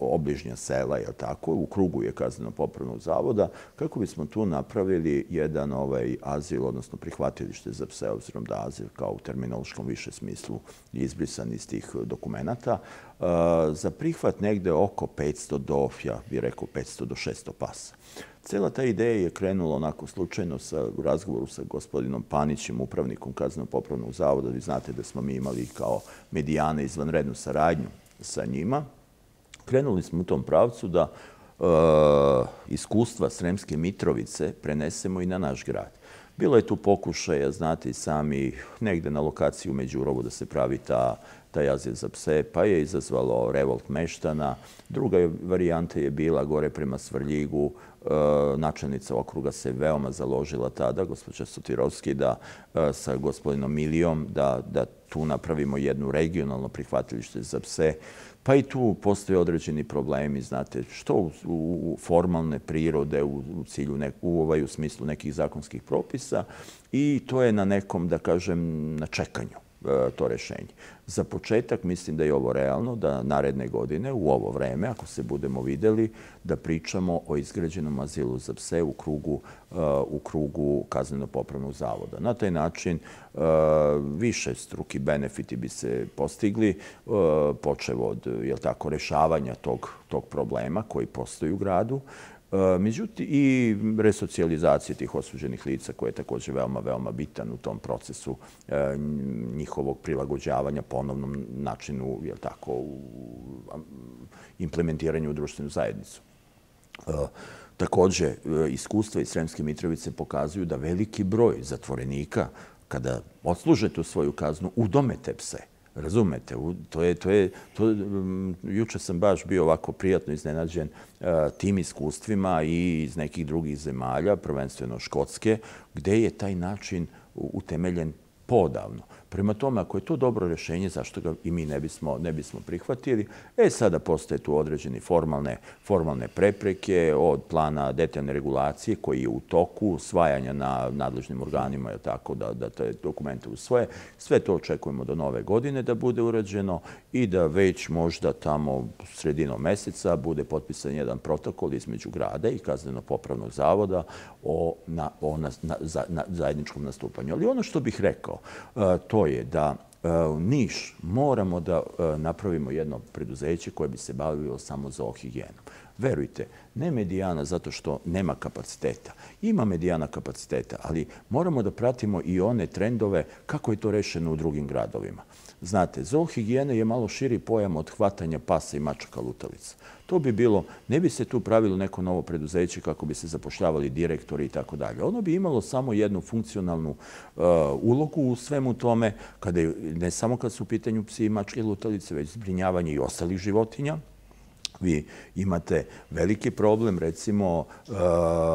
obližnja sela, je tako, u krugu je kazneno popravnog zavoda, kako bismo tu napravili jedan ovaj azil, odnosno prihvatilište za pse, obzirom da azil kao u terminološkom više smislu je izbrisan iz tih dokumentata, e, za prihvat negde oko 500 dofja, bi rekao 500 do 600 pasa. Cela ta ideja je krenula onako slučajno sa razgovoru sa gospodinom Panićem, upravnikom kaznenog zavoda. Vi znate da smo mi imali kao medijane izvanrednu saradnju sa njima, krenuli smo u tom pravcu da eh, iskustva Sremske Mitrovice prenesemo i na naš grad. Bilo je tu pokušaja, znate i sami, negde na lokaciji u Međurovu da se pravi ta jazija za pse, pa je izazvalo revolt meštana. Druga varijanta je bila gore prema Svrljigu, Eh, načelnica okruga se veoma založila tada, gospođa Sotirovski, da eh, sa gospodinom Milijom, da tu napravimo jednu regionalno prihvatilište za pse. Pa i tu postoje određeni problemi, znate, što u formalne prirode ovaj, u smislu nekih zakonskih propisa i to je na nekom, da kažem, na čekanju. E, to rešenje. Za početak mislim da je ovo realno, da naredne godine, u ovo vreme, ako se budemo videli, da pričamo o izgrađenom azilu za pse u krugu, uh, krugu kazneno-popravnog zavoda. Na taj način e, više struki benefiti bi se postigli, uh, počevo od jel tako, rešavanja tog, tog problema koji postoji u gradu, E, međutim, i resocijalizacije tih osuđenih lica koje je također veoma, veoma bitan u tom procesu e, njihovog prilagođavanja ponovnom načinu implementiranja u društvenu zajednicu. E, također, iskustva iz Sremske Mitrovice pokazuju da veliki broj zatvorenika, kada odslužete u svoju kaznu, udomete pse Razumete, to je, to je, to, juče sam baš bio ovako prijatno iznenađen e, tim iskustvima i iz nekih drugih zemalja, prvenstveno Škotske, gde je taj način utemeljen podavno. Prema tome, ako je to dobro rješenje, zašto ga i mi ne bismo prihvatili? E, sada postoje tu određeni formalne prepreke od plana detaljne regulacije koji je u toku svajanja na nadležnim organima, tako da te dokumente usvoje. Sve to očekujemo do nove godine da bude urađeno i da već možda tamo sredinom meseca bude potpisan jedan protokol između grada i kazneno-popravnog zavoda o zajedničkom nastupanju. Ali ono što bih rekao, e, to to je da e, Niš moramo da e, napravimo jedno preduzeće koje bi se bavilo samo za zoohigijenom. Verujte, ne medijana zato što nema kapaciteta. Ima medijana kapaciteta, ali moramo da pratimo i one trendove kako je to rešeno u drugim gradovima. Znate, zoohigijena je malo širi pojam od hvatanja pasa i mačaka lutalica. To bi bilo, ne bi se tu pravilo neko novo preduzeće kako bi se zapošljavali direktori i tako dalje. Ono bi imalo samo jednu funkcionalnu uh, ulogu u svemu tome, ne samo kad su u pitanju psi i mačke lutalice, već zbrinjavanje i ostalih životinja. Vi imate veliki problem, recimo, uh,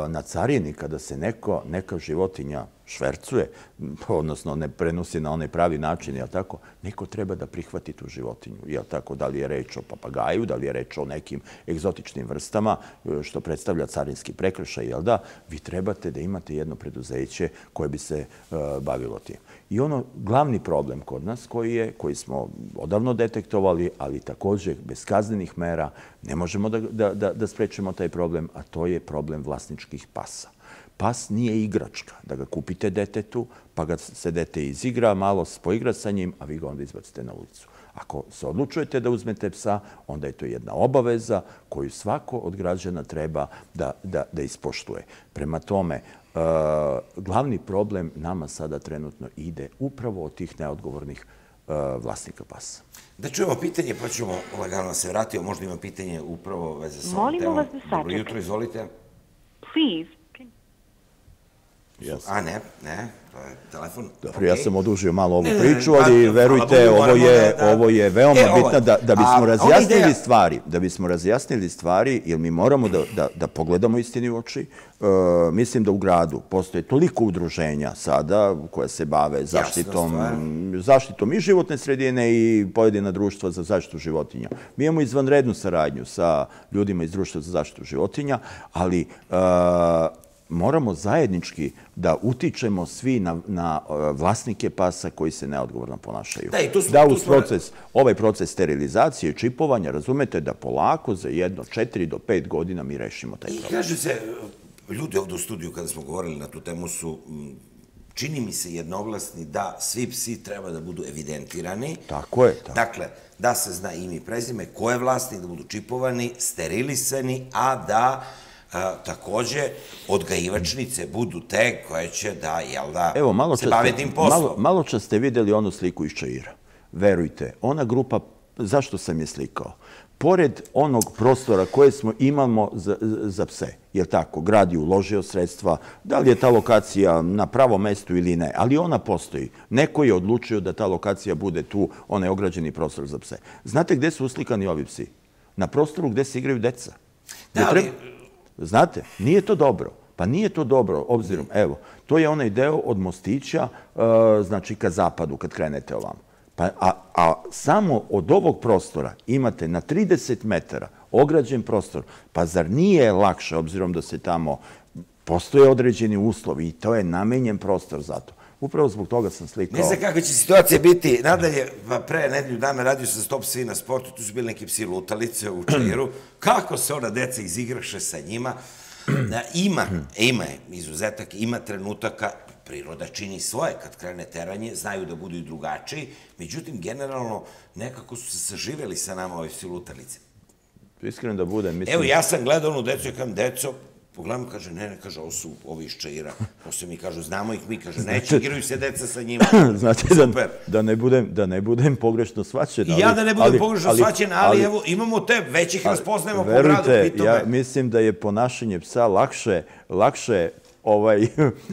na carini kada se neka životinja švercuje, odnosno ne prenosi na onaj pravi način, je jel tako? Neko treba da prihvati tu životinju, je jel tako? Da li je reč o papagaju, da li je reč o nekim egzotičnim vrstama, što predstavlja carinski prekršaj, je jel da? Vi trebate da imate jedno preduzeće koje bi se e, bavilo tim. I ono glavni problem kod nas koji je, koji smo odavno detektovali, ali također bez kaznenih mera, ne možemo da sprečemo taj problem, a to je problem vlasničkih pasa. Pas nije igračka. Da ga kupite detetu, pa ga se dete izigra, malo poigra sa njim, a vi ga onda izbacite na ulicu. Ako se odlučujete da uzmete psa, onda je to jedna obaveza koju svako od građana treba da, da, da ispoštuje. Prema tome, e, glavni problem nama sada trenutno ide upravo od tih neodgovornih e, vlasnika pasa. Da čujemo pitanje, pa ćemo lagano ovaj, se vratiti. Možda ima pitanje upravo veze sa ovom temom. Molimo vas da sačekate. Dobro jutro, izvolite. Please, Yes. A ne, ne, to je telefon. Dobro, ja sam odužio malo ovu e, priču, pa, ali verujte, ovo je ovo je veoma e, bitno da da bismo razjasnili stvari, da bismo razjasnili stvari, jer mi moramo da da da pogledamo istini u oči. E, mislim da u gradu postoje toliko udruženja sada koja se bave zaštitom, zaštitom i životne sredine i pojedina društva za zaštitu životinja. Mi imamo izvanrednu saradnju sa ljudima iz društva za zaštitu životinja, ali moramo zajednički da utičemo svi na e, vlasnike pasa koji se neodgovorno ponašaju. Da uz proces, ovaj proces sterilizacije i čipovanja, razumete da polako za jedno četiri do pet godina mi rešimo taj problem. I kaže se, ljudi ovde u studiju kada smo govorili na tu temu su, čini mi se jednoglasni da svi psi treba da budu evidentirani. Tako je. Dakle, da se zna imi prezime, ko je vlasnik, da budu čipovani, sterilisani, a da a, takođe odgajivačnice budu te koje će da, jel da, Evo, malo se bave tim poslom. Malo, malo čas ste videli onu sliku iz Čaira. Verujte, ona grupa, zašto sam je slikao? Pored onog prostora koje smo imamo za, za pse, je tako, grad je uložio sredstva, da li je ta lokacija na pravo mestu ili ne, ali ona postoji. Neko je odlučio da ta lokacija bude tu, onaj ograđeni prostor za pse. Znate gde su uslikani ovi psi? Na prostoru gde se igraju deca. Da, ali, Znate, nije to dobro. Pa nije to dobro, obzirom, evo, to je onaj deo od Mostića, e, znači ka zapadu, kad krenete ovam. Pa, a, a samo od ovog prostora imate na 30 metara ograđen prostor. Pa zar nije lakše, obzirom da se tamo postoje određeni uslovi i to je namenjen prostor za to. Upravo zbog toga sam slikao. Ne znam kakva će situacija biti. Nadalje, pa pre nedelju dana radio sam stop svi na sportu, tu su bili neki psi lutalice u čiru. Kako se ona deca izigraše sa njima? Ima, ima je izuzetak, ima trenutaka, priroda čini svoje kad krene teranje, znaju da budu i drugačiji, međutim, generalno, nekako su se saživeli sa nama ove psi lutalice. Iskreno da bude, mislim... Evo, ja sam gledao onu decu i kam, deco, Pogledamo, kaže, ne, ne, kaže, ovo su ovi iz Čeira. Posle mi kažu, znamo ih mi, kaže, neće, znači- igraju se deca sa njima. Znači, da, da, ne budem, da ne budem pogrešno svaćen. Ali, I ja da ne budem pogrešno ali, ali, evo, imamo te, već ih razpoznajemo po gradu. Verujte, ja mislim da je ponašanje psa lakše, lakše ovaj,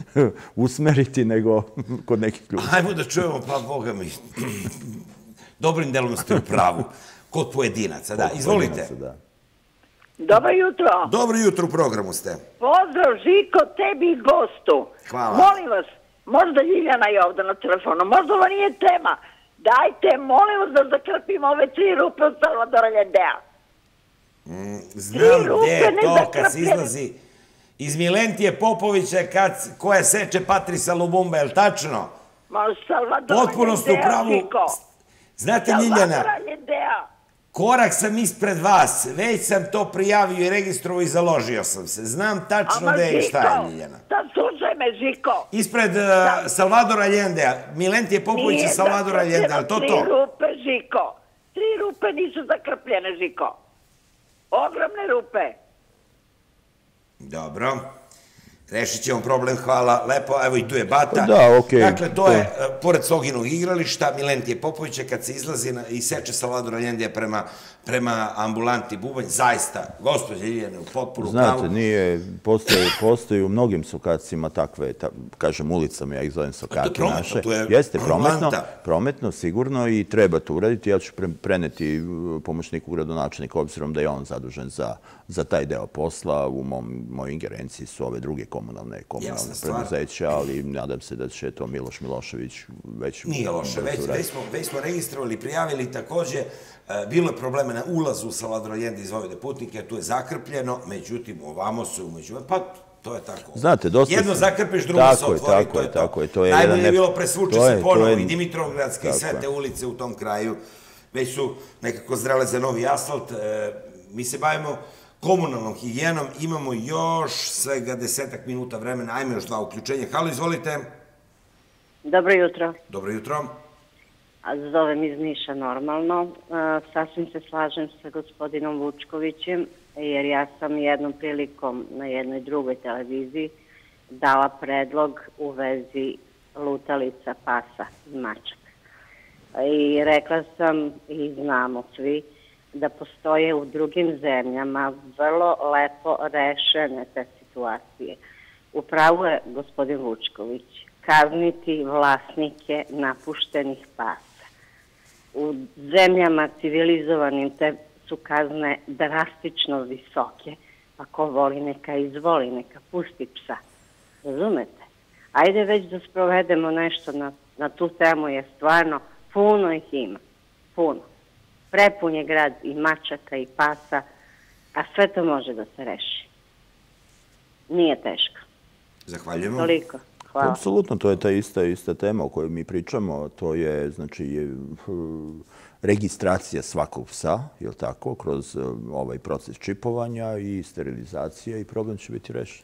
usmeriti nego kod nekih ljudi. Ajmo da čujemo, pa Boga mi, dobrim delom ste u pravu. Kod pojedinaca, da, kod izvolite. Pojedinaca, da. Dobro jutro. Dobro jutro u programu ste. Pozdrav Žiko, tebi i gostu. Hvala. Molim vas, možda Ljiljana je ovdje na telefonu, možda ovo nije tema. Dajte, molim vas da zakrpimo ove tri rupe od Salvadora Ljedea. Mm, znam gdje je to kad se izlazi iz Milentije Popovića koja seče Patrisa Lubumba, je li tačno? Ma, Salvadora Ljedea, Žiko. Potpuno ste pravu... Znate, Ljiljana... Salvadora Ljedea korak sam ispred vas, već sam to prijavio i registrovo i založio sam se. Znam tačno gde je šta je Miljana. Ama Žiko, sluče me Žiko. Ispred eh, Salvadora je Milentije Popovića Salvadora Ljendeja, to to. Tri rupe Žiko. Tri rupe nisu zakrpljene Žiko. Ogromne rupe. Dobro. Dobro rešit ćemo problem, hvala, lepo, evo i tu je bata. Da, okej. Okay. Dakle, to, je, e, pored Sloginog igrališta, Milentije Popovića, kad se izlazi na, i seče sa Ladora prema uh, prema ambulanti Bubanj, zaista, gospođe Ljene, u potpuru Znate, nije, postoje, postoje u mnogim sokacima takve, kažem ulicama, ja ih zovem sokaki to je prometno, naše. Jeste, prometno, prometno, sigurno i treba to uraditi. Ja ću preneti uh, pomoćniku gradonačnika, obzirom da je on zadužen za, za taj deo posla. U mom, mojoj ingerenciji su ove druge komunalne, komunalne preduzeće, ali nadam se da će to Miloš Milošević već... Nije loše, već, već, smo, već smo registrovali, prijavili takođe E, bilo je probleme na ulazu sa Ladrojende iz Vojvode putnike, tu je zakrpljeno, međutim, ovamo se međutim, pa to je tako. Znate, dosta... Jedno zakrpeš, drugo se otvori, je, to je, tako je to. Je, to je Najbolje je bilo presvuče se ponovo je, i Dimitrovgradske i sve te ulice u tom kraju. Već su nekako zrele za novi asfalt. E, mi se bavimo komunalnom higijenom, imamo još svega desetak minuta vremena, ajme još dva uključenja. Halo, izvolite. Dobro jutro. Dobro jutro. Zovem iz Niša normalno. E, sasvim se slažem sa gospodinom Vučkovićem, jer ja sam jednom prilikom na jednoj drugoj televiziji dala predlog u vezi lutalica, pasa i mačak. I rekla sam i znamo svi da postoje u drugim zemljama vrlo lepo rešene te situacije. Upravo je gospodin Vučković kazniti vlasnike napuštenih pasa u zemljama civilizovanim te su kazne drastično visoke. Pa ko voli, neka izvoli, neka pusti psa. Razumete? Ajde već da sprovedemo nešto na, na tu temu, je stvarno puno ih ima. Puno. Prepun je grad i mačaka i pasa, a sve to može da se reši. Nije teško. Zahvaljujemo. Toliko. Hvala. Apsolutno, to je ta ista, ista tema o kojoj mi pričamo. To je, znači, je, registracija svakog psa, je li tako, kroz e, ovaj proces čipovanja i sterilizacija i problem će biti rešen.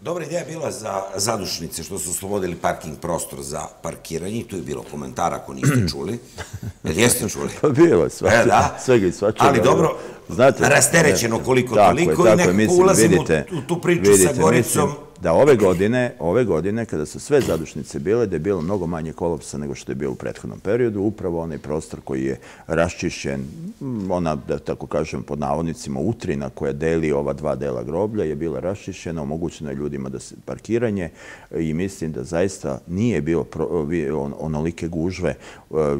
Dobra ideja je bila za zadušnice što su oslobodili parking prostor za parkiranje. Tu je bilo komentar ako niste čuli. Jel jeste čuli? Pa bilo je svačeo. E, da. Svega i svačeo. Ali dobro, znate, rasterećeno koliko tako toliko i nekako je, ulazimo u tu priču vidite, sa Goricom. Mislim, da ove godine, ove godine, kada su sve zadušnice bile, da je bilo mnogo manje kolapsa nego što je bilo u prethodnom periodu, upravo onaj prostor koji je raščišen, mm, ona, da tako kažem, pod navodnicima utrina koja deli ova dva dela groblja, je bila raščišena, omogućena je ljudima da se parkiranje i mislim da zaista nije bilo onolike gužve. E,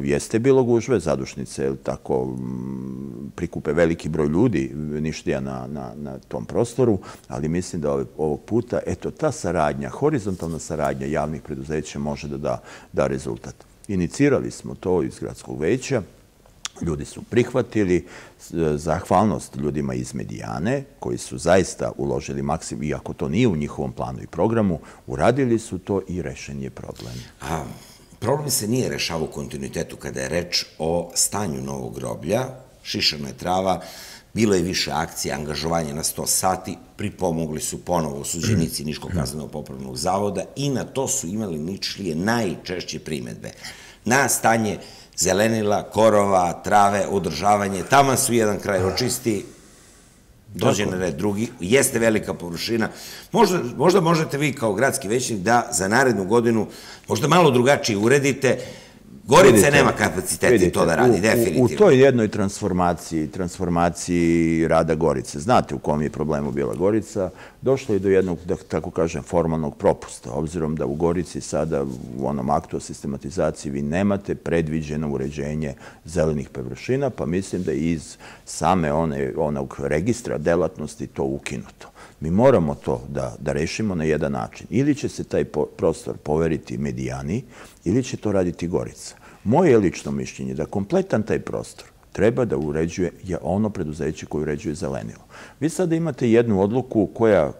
jeste bilo gužve, zadušnice tako mm, prikupe veliki broj ljudi, ništa ja na tom prostoru, ali mislim da ovog puta, eto, to ta saradnja, horizontalna saradnja javnih preduzeća može da da rezultat. Inicirali smo to iz gradskog veća, ljudi su prihvatili e, zahvalnost ljudima iz Medijane koji su zaista uložili maksimum, iako to nije u njihovom planu i programu, uradili su to i rešen je problem. A problem se nije rešao u kontinuitetu kada je reč o stanju novog groblja, šišana je trava, Bilo je više akcije, angažovanje na 100 sati, pripomogli su ponovo suđenici Niškog kaznenog popravnog zavoda i na to su imali ničlije najčešće primedbe. Na stanje zelenila, korova, trave, održavanje, tamo su jedan kraj očisti, dođe na red drugi, jeste velika površina. Možda možete vi kao gradski većnik da za narednu godinu možda malo drugačije uredite, Gorice nema kapacitete vidite, to da radi, definitivno. U toj jednoj transformaciji, transformaciji rada Gorice, znate u kom je problemu bila Gorica, došlo je do jednog, da tako kažem, formalnog propusta, obzirom da u Gorici sada u onom aktu o sistematizaciji vi nemate predviđeno uređenje zelenih površina, pa mislim da iz same one, onog registra delatnosti to ukinuto. Mi moramo to da, da rešimo na jedan način. Ili će se taj prostor poveriti medijani, ili će to raditi Gorica. Moje lično mišljenje je da kompletan taj prostor treba da uređuje je ono preduzeće koje uređuje zelenilo. Vi sada imate jednu odluku koja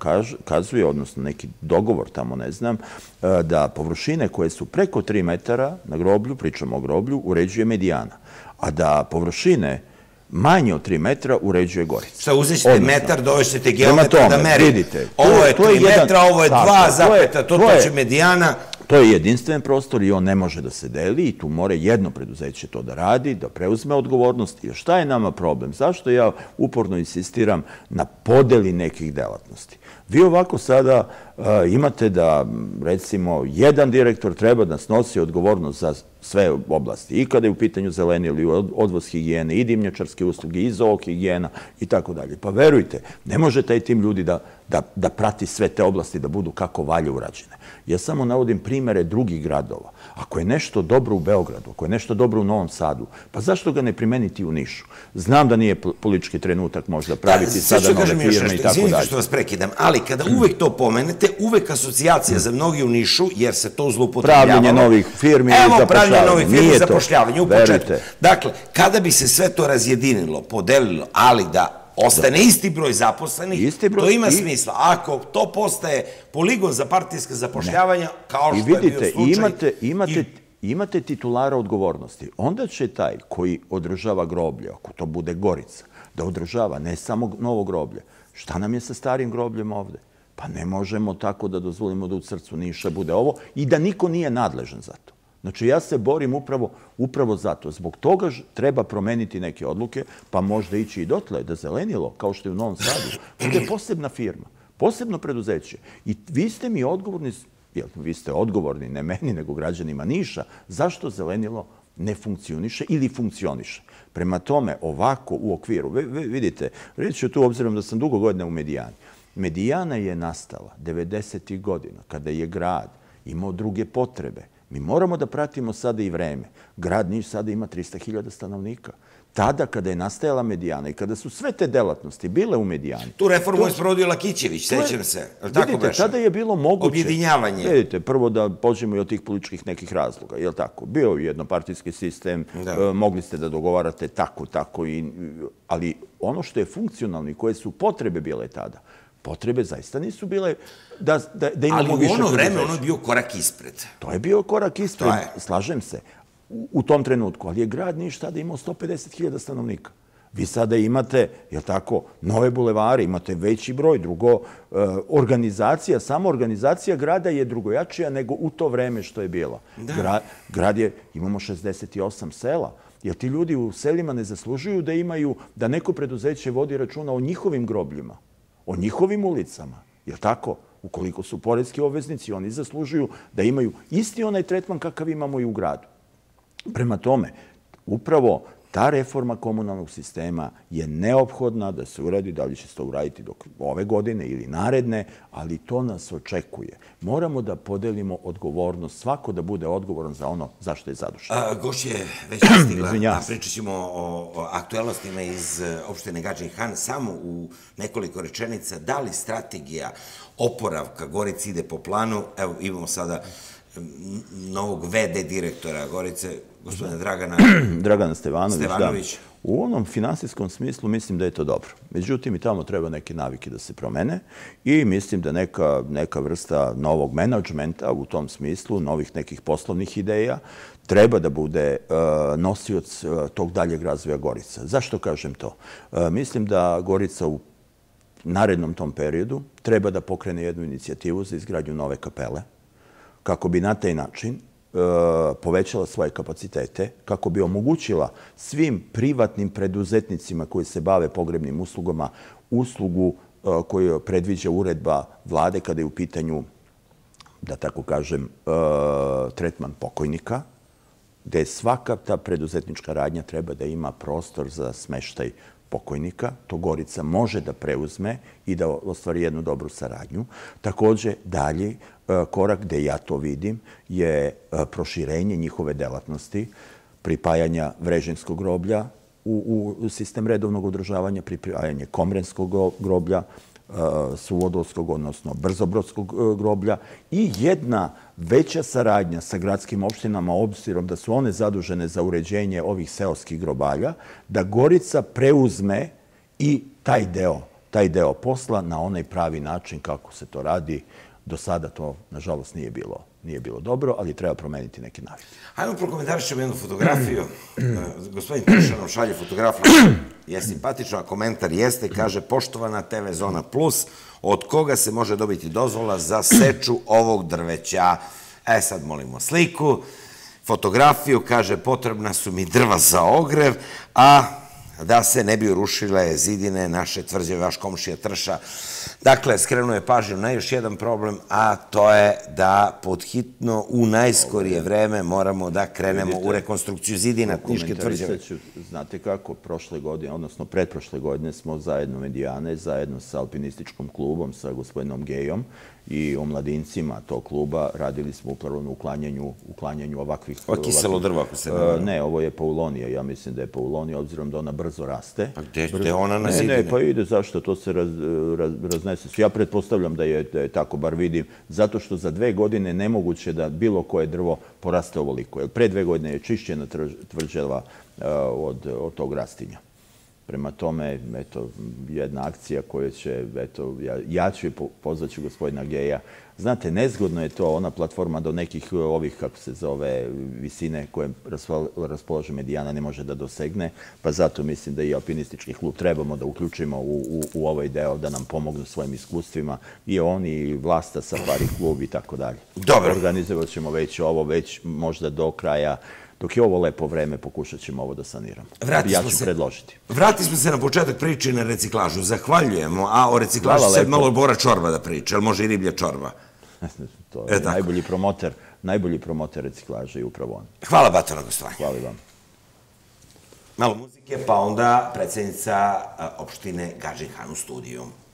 kazuje, odnosno neki dogovor tamo ne znam, e, da površine koje su preko 3 metara na groblju, pričamo o groblju, uređuje medijana. A da površine koje su preko 3 metara na groblju, manje od 3 metra uređuje Gorica. Sa uzećete Odnosno. metar, dovećete geometra da merite. Vidite, ovo je 3 metra, ovo je 2 zapeta, to, to, to će medijana. To je jedinstven prostor i on ne može da se deli i tu more jedno preduzeće to da radi, da preuzme odgovornost. I šta je nama problem? Zašto ja uporno insistiram na podeli nekih delatnosti? Vi ovako sada imate da, recimo, jedan direktor treba da snosi odgovornost za sve oblasti. I kada je u pitanju zeleni ili odvoz higijene, i dimnjačarske usluge, i zoog higijena, i tako dalje. Pa verujte, ne može taj tim ljudi da prati sve te oblasti, da budu kako valje urađene. Ja samo navodim primere drugih gradova. Ako je nešto dobro u Beogradu, ako je nešto dobro u Novom Sadu, pa zašto ga ne primeniti u Nišu? Znam da nije politički trenutak možda praviti sada nove firme i tako dalje. Zinite što vas prekidam, ali kada uvek to pomenete, jeste uvek asocijacija za mnogi u Nišu, jer se to zlopotrebljavalo. Pravljanje novih firmi i zapošljavanje. pravljanje novih firmi i zapošljavanje u početku. Dakle, kada bi se sve to razjedinilo, podelilo, ali da ostane isti broj zaposlenih, to ima smisla. Ako to postaje poligon za partijske zapošljavanja, kao što je bio slučaj... I vidite, imate, imate, imate titulara odgovornosti, onda će taj koji održava groblje, ako to bude Gorica, da održava ne samo novo groblje, šta nam je sa starim grobljem ovde? Pa ne možemo tako da dozvolimo da u srcu Niša bude ovo i da niko nije nadležan za to. Znači, ja se borim upravo, upravo za to. Zbog toga treba promeniti neke odluke, pa možda ići i dotle, da zelenilo, kao što je u Novom Sadu, bude posebna firma, posebno preduzeće. I vi ste mi odgovorni, jel, vi ste odgovorni, ne meni, nego građanima Niša, zašto zelenilo ne funkcioniše ili funkcioniše. Prema tome, ovako u okviru, vidite, reći ću tu obzirom da sam dugo godina u medijani, Medijana je nastala 90. godina kada je grad imao druge potrebe. Mi moramo da pratimo sada i vreme. Grad Niš sada ima 300.000 stanovnika. Tada kada je nastajala medijana i kada su sve te delatnosti bile u medijani... Tu reformu je sprovodio Lakićević, sećam se. Vidite, tada je bilo moguće... Objedinjavanje. Vidite, prvo da pođemo i od tih političkih nekih razloga. Je li tako? Bio je jednopartijski sistem, e, mogli ste da dogovarate tako, tako i... Ali ono što je funkcionalno i koje su potrebe bile tada, potrebe zaista nisu bile da, da, da imamo više... Ali u ono vreme ono je bio korak ispred. To je bio korak ispred, je. slažem se, u, u tom trenutku. Ali je grad niš tada imao 150.000 stanovnika. Vi sada imate, je tako, nove bulevare, imate veći broj, drugo, e, organizacija, samo organizacija grada je drugojačija nego u to vreme što je bila. Da. Gra, grad je, imamo 68 sela, jer ti ljudi u selima ne zaslužuju da imaju, da neko preduzeće vodi računa o njihovim grobljima o njihovim ulicama. Jer tako, ukoliko su poredski obveznici, oni zaslužuju da imaju isti onaj tretman kakav imamo i u gradu. Prema tome, upravo ta reforma komunalnog sistema je neophodna da se uradi, da li će se to uraditi dok ove godine ili naredne, ali to nas očekuje. Moramo da podelimo odgovornost, svako da bude odgovoran za ono zašto je zadušen. Gošć je već stigla, a pričat ćemo o, o aktuelnostima iz e, opštine Gađan Han, samo u nekoliko rečenica, da li strategija oporavka Gorici ide po planu, evo imamo sada novog VD direktora Gorice, gospodina Dragana... Dragana Stevanović, da. U onom finansijskom smislu mislim da je to dobro. Međutim, i tamo treba neke navike da se promene i mislim da neka, neka vrsta novog menadžmenta u tom smislu, novih nekih poslovnih ideja, treba da bude e, nosioc e, tog daljeg razvoja Gorica. Zašto kažem to? E, mislim da Gorica u narednom tom periodu treba da pokrene jednu inicijativu za izgradnju nove kapele, kako bi na taj način e, povećala svoje kapacitete, kako bi omogućila svim privatnim preduzetnicima koji se bave pogrebnim uslugama uslugu e, koju predviđa uredba vlade kada je u pitanju, da tako kažem, e, tretman pokojnika, gde svaka ta preduzetnička radnja treba da ima prostor za smeštaj pokojnika. To Gorica može da preuzme i da ostvari jednu dobru saradnju. Također, dalje, E, korak gde ja to vidim je e, proširenje njihove delatnosti, pripajanja Vrežinskog groblja u sistem redovnog održavanja, pripajanje Komrenskog groblja, e, Suvodolskog, odnosno Brzobrodskog groblja i jedna veća saradnja sa gradskim opštinama, obzirom da su one zadužene za uređenje ovih seoskih grobalja, da Gorica preuzme i taj deo posla na onaj pravi način kako se to radi do sada to, nažalost, nije bilo, nije bilo dobro, ali treba promeniti neke navike. Hajmo prokomentarit jednu fotografiju. Gospodin Tiša nam šalje fotografiju. Je simpatično, a komentar jeste, kaže, poštovana TV Zona Plus, od koga se može dobiti dozvola za seču ovog drveća? E, sad molimo sliku, fotografiju, kaže, potrebna su mi drva za ogrev, a da se ne bi urušile zidine naše tvrđe, vaš komšija trša. Dakle, skrenuo je pažnju na još jedan problem, a to je da podhitno u najskorije vreme moramo da krenemo u rekonstrukciju zidina Kuniške tvrđe. Znate kako, prošle godine, odnosno predprošle godine smo zajedno medijane, zajedno sa alpinističkom klubom, sa gospodinom Gejom, i o mladincima tog kluba. Radili smo upravo na uklanjanju, uklanjanju ovakvih... Ovo kiselo drva ako se... E, ne, ovo je paulonija. Ja mislim da je paulonija, obzirom da ona brzo raste. A gdje je ona na zidine? Ne, ne, pa ide zašto to se raz, raznese. Ja pretpostavljam da je, tako, bar vidim. Zato što za dve godine nemoguće da bilo koje drvo poraste ovoliko. Pre dve godine je čišćena tvrđela e, od, od tog rastinja. Prema tome, eto, jedna akcija koja će, eto, ja, ja ću je pozvat ću gospodina Geja. Znate, nezgodno je to ona platforma do nekih e, ovih, kako se zove, visine koje raspolože medijana ne može da dosegne, pa zato mislim da i alpinistički klub trebamo da uključimo u, u, u ovaj deo da nam pomognu svojim iskustvima i oni, vlasta, safari klub i tako dalje. Dobro. Organizovat ćemo već ovo, već možda do kraja dok je ovo lepo vreme, pokušat ćemo ovo da saniramo. Vrati ja ću se, predložiti. Vrati smo se na početak priče na reciklažu. Zahvaljujemo, a o reciklažu Hvala se malo bora čorba da priče, ali može i riblja čorba. to je e najbolji promoter, najbolji promoter reciklaže i upravo on. Hvala, Bato, na gostovanje. Hvala vam. Malo muzike, pa onda predsednica opštine Gađe Han u studiju.